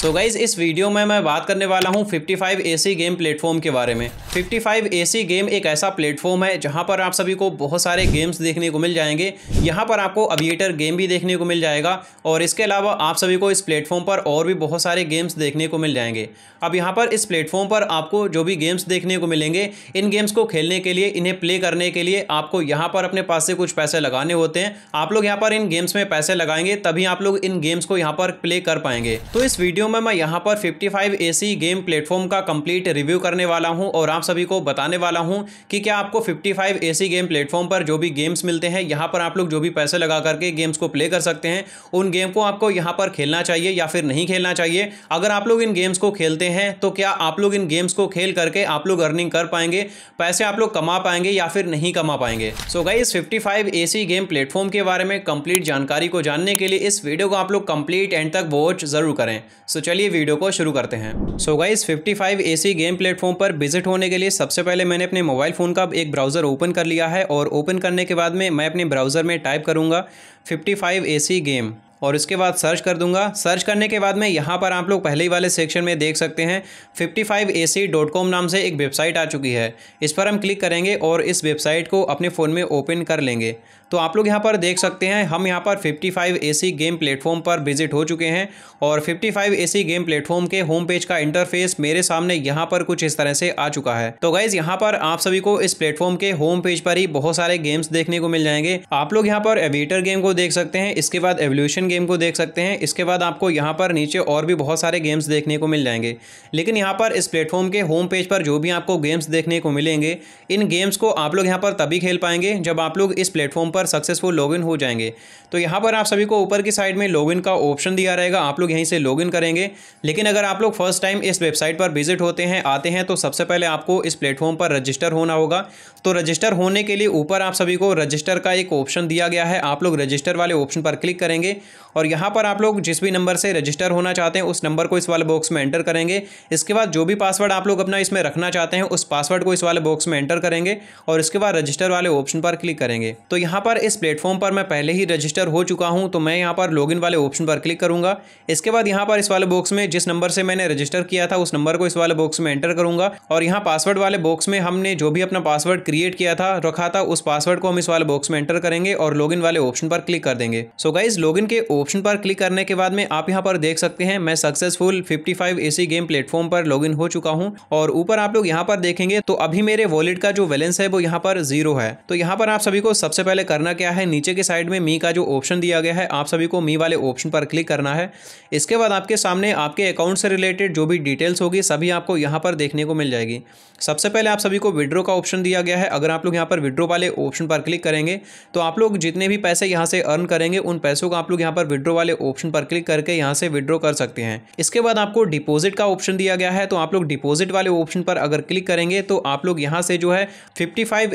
सो so guys इस video में मैं बात करने वाला हूँ 55 एसी गेम प्लेटफॉर्म के बारे में 55 एसी गेम एक ऐसा प्लेटफॉर्म है जहाँ पर आप सभी को बहुत सारे गेम्स देखने को मिल जाएंगे यहाँ पर आपको अविएटर गेम भी देखने को मिल जाएगा और इसके अलावा आप सभी को इस प्लेटफॉर्म पर और भी बहुत सारे गेम्स देखने को मिल जाएंगे अब यहाँ पर इस प्लेटफॉर्म पर आपको जो भी गेम्स देखने को मिलेंगे इन गेम्स को खेलने के लिए इन्हें प्ले करने के लिए आपको यहाँ पर अपने पास से कुछ पैसे लगाने होते हैं आप लोग यहाँ पर इन गेम्स में पैसे लगाएंगे तभी आप लोग इन गेम्स को यहाँ पर प्ले कर पाएंगे तो इस वीडियो वीडियो में मैं यहाँ पर 55 एसी गेम प्लेटफॉर्म का कंप्लीट रिव्यू करने वाला हूँ और आप सभी को बताने वाला हूँ कि क्या आपको 55 एसी गेम प्लेटफॉर्म पर जो भी गेम्स मिलते हैं यहाँ पर आप लोग जो भी पैसे लगा करके गेम्स को प्ले कर सकते हैं उन गेम को आपको यहाँ पर खेलना चाहिए या फिर नहीं खेलना चाहिए अगर आप लोग इन गेम्स को खेलते हैं तो क्या आप लोग इन गेम्स को खेल करके आप लोग अर्निंग कर पाएंगे पैसे आप लोग कमा पाएंगे या फिर नहीं कमा पाएंगे सो गई इस फिफ्टी गेम प्लेटफॉर्म के बारे में कंप्लीट जानकारी को जानने के लिए इस वीडियो को आप लोग कंप्लीट एंड तक वॉच जरूर करें सो तो चलिए वीडियो को शुरू करते हैं so guys 55 C game platform पर विजिट होने के लिए सबसे पहले मैंने अपने मोबाइल फ़ोन का एक ब्राउज़र ओपन कर लिया है और ओपन करने के बाद में मैं अपने ब्राउज़र में टाइप करूँगा 55 सी गेम और इसके बाद सर्च कर दूंगा सर्च करने के बाद में यहाँ पर आप लोग पहले ही वाले सेक्शन में देख सकते हैं 55ac.com नाम से एक वेबसाइट आ चुकी है इस पर हम क्लिक करेंगे और इस वेबसाइट को अपने फ़ोन में ओपन कर लेंगे तो आप लोग यहाँ पर देख सकते हैं हम यहाँ पर 55 फाइव गेम प्लेटफॉर्म पर विजिट हो चुके हैं और 55 फाइव गेम प्लेटफॉर्म के होम पेज का इंटरफेस मेरे सामने यहाँ पर कुछ इस तरह से आ चुका है तो गाइज यहाँ पर आप सभी को इस प्लेटफॉर्म के होम पेज पर ही बहुत सारे गेम्स देखने को मिल जाएंगे आप लोग यहाँ पर एवेटर गेम को देख सकते हैं इसके बाद एवोल्यूशन गेम को देख सकते हैं इसके बाद आपको यहाँ पर नीचे और भी बहुत सारे गेम्स देखने को मिल जाएंगे लेकिन यहाँ पर इस प्लेटफॉर्म के होम पेज पर जो भी आपको गेम्स देखने को मिलेंगे इन गेम्स को आप लोग यहाँ पर तभी खेल पाएंगे जब आप लोग इस प्लेटफॉर्म पर पर सक्सेसफुल लॉगिन हो जाएंगे तो यहाँ पर आप सभी को ऊपर की साइड में लॉगिन का ऑप्शन दिया रहेगा आप लोग यहीं से लॉगिन करेंगे लेकिन अगर आप लोग फर्स्ट टाइम इस वेबसाइट पर विजिट होते हैं आते हैं तो सबसे पहले आपको इस प्लेटफॉर्म पर रजिस्टर होना होगा तो रजिस्टर होने के लिए ऊपर आप सभी को रजिस्टर का एक ऑप्शन दिया गया है आप लोग रजिस्टर वाले ऑप्शन पर क्लिक करेंगे और यहाँ पर आप लोग जिस भी नंबर से रजिस्टर होना चाहते हैं उस नंबर को इस वाले बॉक्स में एंटर करेंगे इसके बाद जो भी पासवर्ड आप लोग अपना इसमें रखना चाहते हैं उस पासवर्ड को इस वाले बॉक्स में एंटर करेंगे और इसके बाद रजिस्टर वाले ऑप्शन पर क्लिक करेंगे तो यहाँ पर इस प्लेटफॉर्म पर मैं पहले ही रजिस्टर हो चुका हूं तो मैं यहां पर लॉगिन वाले ऑप्शन पर क्लिक करूंगा इसके बाद यहां पर इस वाले बॉक्स में जिस नंबर से मैंने रजिस्टर किया था उस नंबर को इस वाले बॉक्स में एंटर करूंगा और यहाँ पासवर्ड वाले बॉक्स में हमने जो भी अपना पासवर्ड क्रिएट किया था रखा था उस पासवर्ड को हम इस वाले बॉक्स में एंटर करेंगे और लॉग वाले ऑप्शन पर क्लिक कर देंगे सो गाइज लॉग के ऑप्शन पर क्लिक करने के बाद में आप यहाँ पर देख सकते हैं मैं successful fifty five AC game platform पर लॉग हो चुका हूँ और ऊपर आप लोग यहाँ पर देखेंगे तो अभी मेरे वॉलेट का जो बैलेंस है वो यहाँ पर जीरो है तो यहाँ पर आप सभी को सबसे पहले कर करना क्या है नीचे के साइड में मी का जो ऑप्शन दिया गया है आप सभी को मी वाले ऑप्शन पर क्लिक करना है इसके बाद आपके सामने आपके अकाउंट से रिलेटेड जो भी डिटेल्स होगी सभी आपको यहाँ पर देखने को मिल जाएगी सबसे पहले आप सभी को विड्रो का ऑप्शन दिया गया है अगर आप लोग यहाँ पर विड्रो वाले ऑप्शन पर क्लिक करेंगे तो आप लोग जितने भी पैसे यहाँ से अर्न करेंगे उन पैसों को आप लोग यहाँ पर विड्रो वाले ऑप्शन पर क्लिक करके यहाँ से विड्रो कर सकते हैं इसके बाद आपको डिपोजिट का ऑप्शन दिया गया है तो आप लोग डिपोजिट वाले ऑप्शन पर अगर क्लिक करेंगे तो आप लोग यहाँ से जो है फिफ्टी फाइव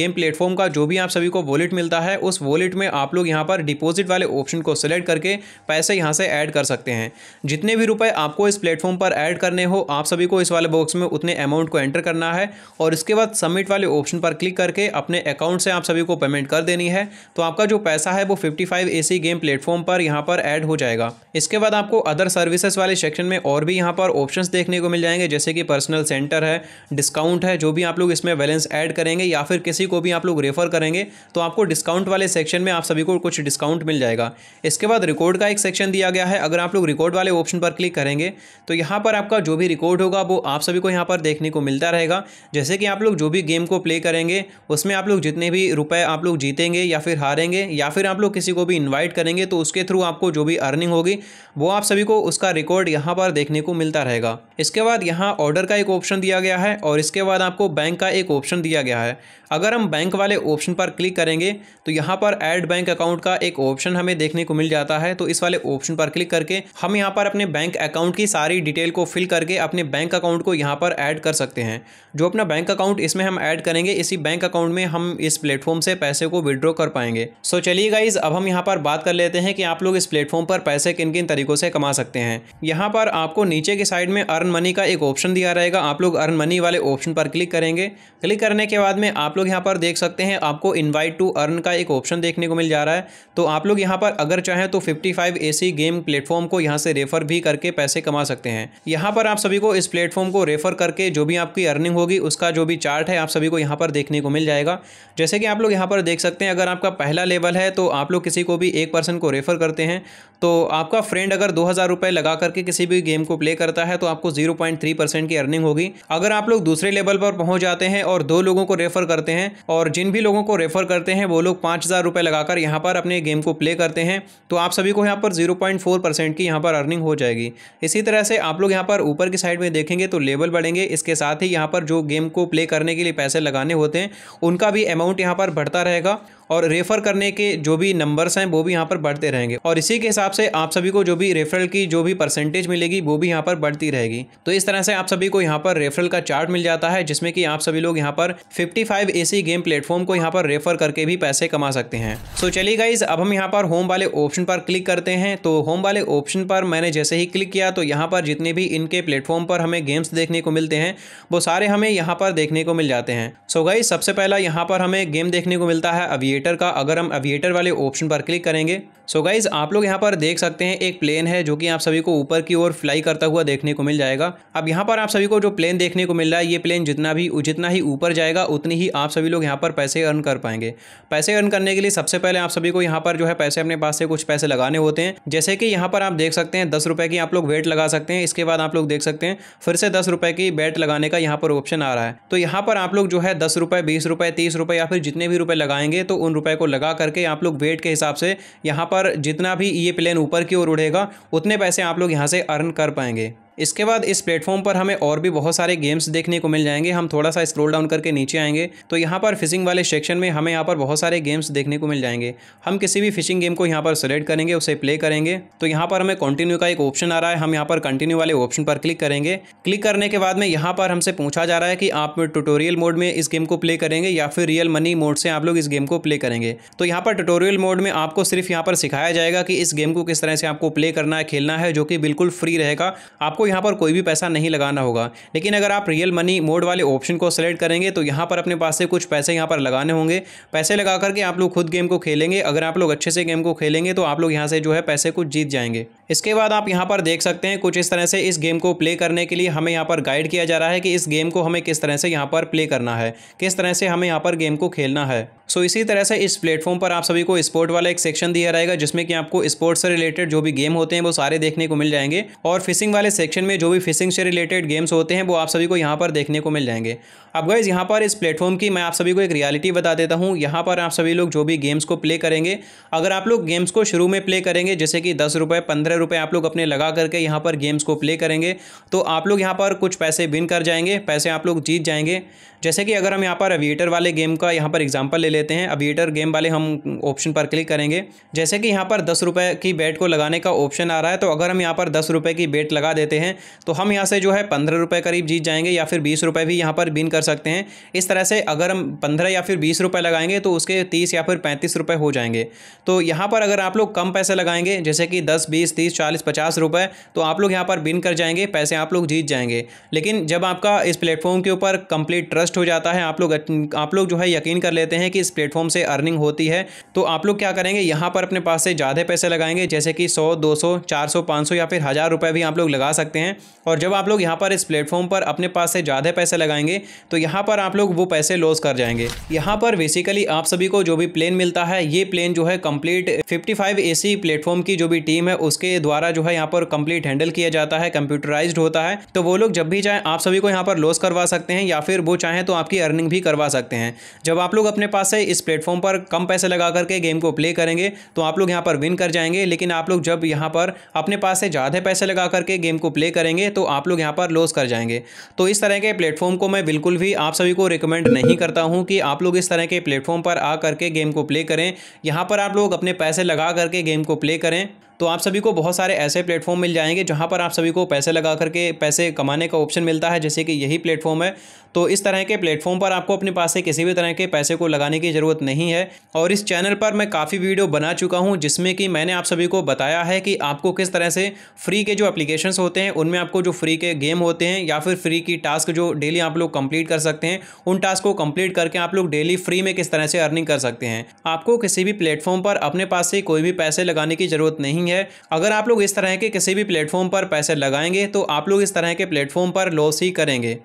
गेम प्लेटफॉर्म का जो भी आप सभी को वॉलेट मिलता है उस वॉलेट में आप लोग यहाँ पर डिपॉजिट वाले ऑप्शन को सिलेक्ट करके पैसे यहाँ से ऐड कर सकते हैं जितने भी रुपए आपको इस प्लेटफॉर्म पर ऐड करने हो आप सभी को इस वाले बॉक्स में उतने अमाउंट को एंटर करना है और इसके बाद सबमिट वाले ऑप्शन पर क्लिक करके अपने अकाउंट से आप सभी को पेमेंट कर देनी है तो आपका जो पैसा है वो फिफ्टी फाइव गेम प्लेटफॉर्म पर यहाँ पर ऐड हो जाएगा इसके बाद आपको अदर सर्विसेज वाले सेक्शन में और भी यहाँ पर ऑप्शन देखने को मिल जाएंगे जैसे कि पर्सनल सेंटर है डिस्काउंट है जो भी आप लोग इसमें बैलेंस ऐड करेंगे या फिर किसी को भी आप लोग रेफर करेंगे तो आपको डिस्काउंट वाले सेक्शन में आप सभी को कुछ डिस्काउंट मिल जाएगा इसके बाद रिकॉर्ड का एक सेक्शन दिया गया है अगर आप लोग रिकॉर्ड वाले ऑप्शन पर क्लिक करेंगे तो यहाँ पर आपका जो भी रिकॉर्ड होगा वो आप सभी को यहाँ पर देखने को मिलता रहेगा जैसे कि आप लोग जो भी गेम को प्ले करेंगे उसमें आप लोग जितने भी रुपए आप लोग जीतेंगे या फिर हारेंगे या फिर आप लोग किसी को भी इन्वाइट करेंगे तो उसके थ्रू आपको जो भी अर्निंग होगी वो आप सभी को उसका रिकॉर्ड यहाँ पर देखने को मिलता रहेगा इसके बाद यहाँ ऑर्डर का एक ऑप्शन दिया गया है और इसके बाद आपको बैंक का एक ऑप्शन दिया गया है अगर हम बैंक वाले ऑप्शन पर क्लिक करेंगे तो यहाँ पर ऐड बैंक अकाउंट का एक ऑप्शन हमें देखने को मिल जाता है तो इस वाले ऑप्शन पर क्लिक करके हम यहाँ पर अपने बैंक अकाउंट की सारी डिटेल को फिल करके अपने बैंक अकाउंट को यहाँ पर ऐड कर सकते हैं जो अपना बैंक अकाउंट इसमें हम ऐड करेंगे इसी बैंक अकाउंट में हम इस प्लेटफॉर्म से पैसे को विड्रॉ कर पाएंगे सो चलिए गाइज अब हम यहाँ पर बात कर लेते हैं कि आप लोग इस प्लेटफॉर्म पर पैसे किन किन तरीकों से कमा सकते हैं यहाँ पर आपको नीचे के साइड में अर्न मनी का एक ऑप्शन दिया रहेगा आप लोग अर्न मनी वाले ऑप्शन पर क्लिक करेंगे क्लिक करने के बाद में आप लोग यहाँ पर देख सकते हैं आपको इन्वाइट टू अर्न का एक ऑप्शन देखने को मिल जा रहा है तो आप लोग यहाँ पर अगर चाहें तो fifty five AC game platform को यहाँ से रेफर भी करके पैसे कमा सकते हैं यहाँ पर आप सभी को इस प्लेटफॉर्म को रेफर करके जो भी आपकी अर्निंग होगी उसका जो भी चार्ट है आप सभी को यहाँ पर देखने को मिल जाएगा जैसे कि आप लोग यहाँ पर देख सकते हैं अगर आपका पहला लेवल है तो आप लोग किसी को भी एक पर्सन को रेफर करते हैं तो आपका फ्रेंड अगर दो हज़ार रुपये लगा करके किसी भी गेम को प्ले करता है तो आपको जीरो पॉइंट थ्री परसेंट की अर्निंग होगी अगर आप लोग दूसरे लेवल पर पहुँच जाते हैं और दो लोगों को रेफर करते हैं और जिन भी लोगों को रेफर करते हैं वो लोग पाँच हज़ार रुपये लगाकर यहाँ पर अपने गेम को प्ले करते हैं तो आप सभी को यहाँ पर जीरो पॉइंट फोर परसेंट की यहाँ पर अर्निंग हो जाएगी इसी तरह से आप लोग यहाँ पर ऊपर की साइड में देखेंगे तो लेवल बढ़ेंगे इसके साथ ही यहाँ पर जो गेम को प्ले करने के लिए पैसे लगाने होते हैं उनका भी अमाउंट यहाँ पर बढ़ता रहेगा और रेफ़र करने के जो भी नंबर्स हैं वो भी यहाँ पर बढ़ते रहेंगे और इसी के हिसाब से आप सभी को जो भी रेफरल की जो भी परसेंटेज मिलेगी वो भी यहाँ पर बढ़ती रहेगी तो इस तरह से आप सभी को यहाँ पर रेफरल का चार्ट मिल जाता है जिसमें कि आप सभी लोग यहाँ पर 55 सी गेम प्लेटफॉर्म को यहाँ पर रेफर करके भी पैसे कमा सकते हैं सो चलिए गाइज अब हम यहाँ पर होम वाले ऑप्शन पर क्लिक करते हैं तो होम वाले ऑप्शन पर मैंने जैसे ही क्लिक किया तो यहाँ पर जितने भी इनके प्लेटफॉर्म पर हमें गेम्स देखने को मिलते हैं वो सारे हमें यहाँ पर देखने को मिल जाते हैं सो गाइज सबसे पहला यहाँ पर हमें गेम देखने को मिलता है अभी एविएटर का अगर हम एविएटर वाले ऑप्शन पर क्लिक करेंगे सो so गाइज़ आप लोग यहाँ पर देख सकते हैं एक प्लेन है जो कि आप सभी को ऊपर की ओर फ्लाई करता हुआ देखने को मिल जाएगा अब यहाँ पर आप सभी को जो प्लेन देखने को मिल रहा है ये प्लेन जितना भी जितना ही ऊपर जाएगा उतनी ही आप सभी लोग यहाँ पर पैसे अर्न कर पाएंगे पैसे अर्न करने के लिए सबसे पहले आप सभी को यहाँ पर जो है पैसे अपने पास से कुछ पैसे लगाने होते हैं जैसे कि यहाँ पर आप देख सकते हैं दस रुपये की आप लोग वेट लगा सकते हैं इसके बाद आप लोग देख सकते हैं फिर से दस रुपये की बैट लगाने का यहाँ पर ऑप्शन आ रहा है तो यहाँ पर आप लोग जो है दस रुपये बीस रुपये तीस रुपये या फिर जितने भी रुपये लगाएंगे तो उन रुपए को लगा करके आप लोग वेट के हिसाब से यहाँ पर जितना भी ये प्लेन ऊपर की ओर उड़ेगा उतने पैसे आप लोग यहाँ से अर्न कर पाएंगे इसके बाद इस प्लेटफॉर्म पर हमें और भी बहुत सारे गेम्स देखने को मिल जाएंगे हम थोड़ा सा स्क्रॉल डाउन करके नीचे आएंगे तो यहाँ पर फिशिंग वाले सेक्शन में हमें यहाँ पर बहुत सारे गेम्स देखने को मिल जाएंगे हम किसी भी फिशिंग गेम को यहाँ पर सेलेक्ट करेंगे उसे प्ले करेंगे तो यहाँ पर हमें कंटिन्यू का एक ऑप्शन आ रहा है हम यहाँ पर कंटिन्यू वाले ऑप्शन पर क्लिक करेंगे क्लिक करने के बाद में यहाँ पर हमसे पूछा जा रहा है कि आप ट्यूटोरियल मोड में इस गेम को प्ले करेंगे या फिर रियल मनी मोड से आप लोग इस गेम को प्ले करेंगे तो यहाँ पर ट्यूटोरियल मोड में आपको सिर्फ यहाँ पर सिखाया जाएगा कि इस गेम को किस तरह से आपको प्ले करना है खेलना है जो कि बिल्कुल फ्री रहेगा आपको आपको यहाँ पर कोई भी पैसा नहीं लगाना होगा लेकिन अगर आप रियल मनी मोड वाले ऑप्शन को सेलेक्ट करेंगे तो यहाँ पर अपने पास से कुछ पैसे यहाँ पर लगाने होंगे पैसे लगा करके आप लोग खुद गेम को खेलेंगे अगर आप लोग अच्छे से गेम को खेलेंगे तो आप लोग यहाँ से जो है पैसे कुछ जीत जाएंगे इसके बाद आप यहाँ पर देख सकते हैं कुछ इस तरह से इस गेम को प्ले करने के लिए हमें यहाँ पर गाइड किया जा रहा है कि इस गेम को हमें किस तरह से यहाँ पर प्ले करना है किस तरह से हमें यहाँ पर गेम को खेलना है सो so, इसी तरह से इस प्लेटफॉर्म पर आप सभी को स्पोर्ट वाला एक सेक्शन दिया जाएगा जिसमें कि आपको स्पोर्ट्स से रिलेटेड जो भी गेम होते हैं वो सारे देखने को मिल जाएंगे और फिशिंग वाले सेक्शन में जो भी फिशिंग से रिलेटेड गेम्स होते हैं वो आप सभी को यहाँ पर देखने को मिल जाएंगे अब गाइज यहाँ पर इस प्लेटफॉर्म की मैं आप सभी को एक रियलिटी बता देता हूँ यहाँ पर आप सभी लोग जो भी गेम्स को प्ले करेंगे अगर आप लोग गेम्स को शुरू में प्ले करेंगे जैसे कि दस रुपये पंद्रह रुपये आप लोग अपने लगा करके यहाँ पर गेम्स को प्ले करेंगे तो आप लोग यहाँ पर कुछ पैसे विन कर जाएंगे पैसे आप लोग जीत जाएंगे जैसे कि अगर हम यहाँ पर अविएटर वाले गेम का यहाँ पर एग्जाम्पल ले लेते हैं अविएटर गेम वाले हम ऑप्शन पर क्लिक करेंगे जैसे कि यहाँ पर दस रुपये की बेट को लगाने का ऑप्शन आ रहा है तो अगर हम यहाँ पर दस रुपये की बेट लगा देते हैं तो हम यहाँ से जो है पंद्रह रुपये करीब जीत जाएंगे या फिर बीस रुपये भी यहाँ पर बिन कर सकते हैं इस तरह से अगर हम पंद्रह या फिर बीस रुपये लगाएंगे तो उसके तीस या फिर पैंतीस रुपये हो जाएंगे तो यहाँ पर अगर आप लोग कम पैसे लगाएंगे जैसे कि दस बीस तीस चालीस पचास रुपये तो आप लोग यहाँ पर बिन कर जाएंगे पैसे आप लोग जीत जाएंगे लेकिन जब आपका इस प्लेटफॉर्म के ऊपर कंप्लीट ट्रस्ट नष्ट हो जाता है आप लोग आप लोग जो है यकीन कर लेते हैं कि इस प्लेटफॉर्म से अर्निंग होती है तो आप लोग क्या करेंगे यहाँ पर अपने पास से ज़्यादा पैसे लगाएंगे जैसे कि सौ दो सौ चार सौ पाँच सौ या फिर हज़ार रुपये भी आप लोग लगा सकते हैं और जब आप लोग यहाँ पर इस प्लेटफॉर्म पर अपने पास से ज़्यादा पैसे लगाएंगे तो यहाँ पर आप लोग वो पैसे लॉस कर जाएंगे यहाँ पर बेसिकली आप सभी को जो भी प्लेन मिलता है ये प्लेन जो है complete fifty five A C platform की जो भी टीम है उसके द्वारा जो है यहाँ पर कम्प्लीट हैंडल किया जाता है कंप्यूटराइज होता है तो वो लोग जब भी चाहें आप सभी को यहाँ पर लॉस करवा सकते हैं या फिर वो चाहे चाहें तो आपकी अर्निंग भी करवा सकते हैं जब आप लोग अपने पास से इस प्लेटफॉर्म पर कम पैसे लगा करके गेम को प्ले करेंगे तो आप लोग यहाँ पर विन कर जाएंगे लेकिन आप लोग जब यहाँ पर अपने पास से ज़्यादा पैसे लगा करके गेम को प्ले करेंगे तो आप लोग यहाँ पर लॉस कर जाएंगे तो इस तरह के प्लेटफॉर्म को मैं बिल्कुल भी आप सभी को रिकमेंड नहीं करता हूँ कि आप लोग इस तरह के प्लेटफॉर्म पर आ करके गेम को प्ले करें यहाँ पर आप लोग अपने पैसे लगा करके गेम को प्ले करें तो आप सभी को बहुत सारे ऐसे प्लेटफॉर्म मिल जाएंगे जहाँ पर आप सभी को पैसे लगा करके पैसे कमाने का ऑप्शन मिलता है जैसे कि यही प्लेटफॉर्म है तो इस तरह के प्लेटफॉर्म पर आपको अपने पास से किसी भी तरह के पैसे को लगाने की ज़रूरत नहीं है और इस चैनल पर मैं काफ़ी वीडियो बना चुका हूँ जिसमें कि मैंने आप सभी को बताया है कि आपको किस तरह से फ्री के जो एप्लीकेशंस होते हैं उनमें आपको जो फ्री के गेम होते हैं या फिर फ्री की टास्क जो डेली आप लोग कंप्लीट कर सकते हैं उन टास्क को कंप्लीट करके आप लोग डेली फ्री में किस तरह से अर्निंग कर सकते हैं आपको किसी भी प्लेटफॉर्म पर अपने पास से कोई भी पैसे लगाने की ज़रूरत नहीं है नहीं है अगर आप लोग इस तरह के किसी भी प्लेटफॉर्म पर पैसे लगाएंगे तो आप लोग इस तरह के प्लेटफॉर्म पर लॉस ही करेंगे